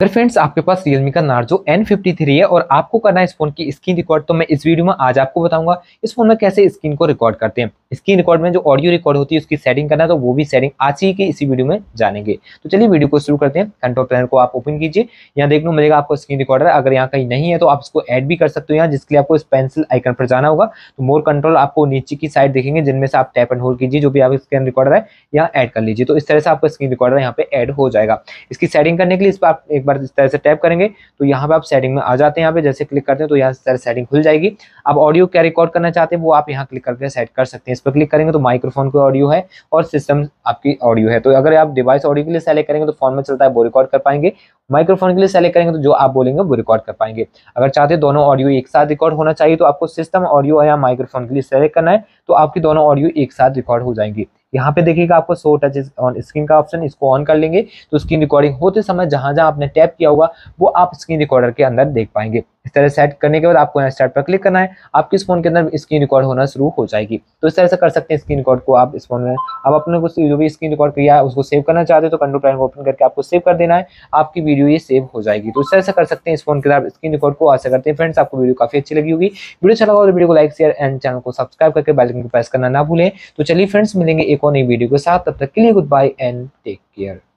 अगर फ्रेंड्स आपके पास रियलमी का नार्जो एन है और आपको करना है इस फोन की स्क्रीन रिकॉर्ड तो मैं इस वीडियो में आज आपको बताऊंगा इस फोन में कैसे स्क्रीन को रिकॉर्ड करते हैं स्क्रीन रिकॉर्ड में जो ऑडियो रिकॉर्ड होती है उसकी सेटिंग करना तो वो भी सेटिंग आज ही की इसी वीडियो में जानेंगे तो चलिए वीडियो को शुरू करते हैं कंट्रोल पैनल को आप ओपन कीजिए यहाँ देखने मिलेगा आपको स्क्रीन रिकॉर्डर अगर यहाँ कहीं नहीं है तो आप इसको एड भी कर सकते हो यहाँ जिसके लिए आपको इस पेंसिल आइकन पर जाना होगा तो मोर कंट्रोल आपको नीचे की साइड देखेंगे जिनमें से आप टैप एंड होल्ड कीजिए जो भी आप स्क्रीन रिकॉर्डर है यहाँ एड कर लीजिए तो इस तरह से आपका स्क्रीन रिकॉर्डर यहाँ पे एड हो जाएगा इसकी सेटिंग करने के लिए इस पर आप एक बार इस तरह से टैप करेंगे तो यहाँ पे आप सेटिंग में आ जाते हैं यहाँ पे जैसे क्लिक करते हैं तो यहाँ से सेटिंग खुल जाएगी आप ऑडियो क्या रिकॉर्ड करना चाहते हैं वो आप यहाँ क्लिक करके सेट कर सकते हैं इस पर क्लिक करेंगे तो माइक्रोफोन की ऑडियो है और सिस्टम आपकी ऑडियो है तो अगर आप डिवाइस ऑडियो के लिए सेलेक्ट करेंगे तो फोन में चलता है वो रिकॉर्ड कर पाएंगे माइक्रोफोन के लिए सेलेक्ट करेंगे तो जो आप बोलेंगे वो रिकॉर्ड कर पाएंगे अगर चाहते हैं दोनों ऑडियो एक साथ रिकॉर्ड होना चाहिए तो आपको सिस्टम ऑडियो या माइक्रोफोन के लिए सेलेक्ट करना है तो आपकी दोनों ऑडियो एक साथ रिकॉर्ड हो जाएंगी यहाँ पे देखिएगा आपको सो टच ऑन स्क्रीन का ऑप्शन इसको ऑन कर लेंगे तो स्क्रीन रिकॉर्डिंग होते समय जहां जहां आपने टैप किया होगा वो आप स्क्रीन रिकॉर्डर के अंदर देख पाएंगे इस तरह सेट करने के बाद आपको यहाँ स्टार्ट पर क्लिक करना है आपके इस फोन के अंदर स्क्रीन रिकॉर्ड होना शुरू हो जाएगी तो इस तरह से कर सकते हैं स्क्रीन रिकॉर्ड को आप इस फोन में आप अपने को जो भी स्क्रीन रिकॉर्ड किया है उसको सेव करना चाहते हो तो कंट्रोल पैन को ओपन करके आपको सेव कर देना है आपकी वीडियो ये सेव हो जाएगी तो इस तरह से कर सकते हैं इस फोन के अंदर स्क्रीन रिकॉर्ड को आशा करते हैं फ्रेंड्स आपको वीडियो काफी अच्छी लगी होगी वीडियो अच्छा लगा तो वीडियो को लाइक शेयर एंड चैनल को सब्सक्राइब करके बेलकन को प्रेस करना ना भूलें तो चलिए फ्रेंड्स मिलेंगे एक और नई वीडियो के साथ तब तक के लिए good bye and take care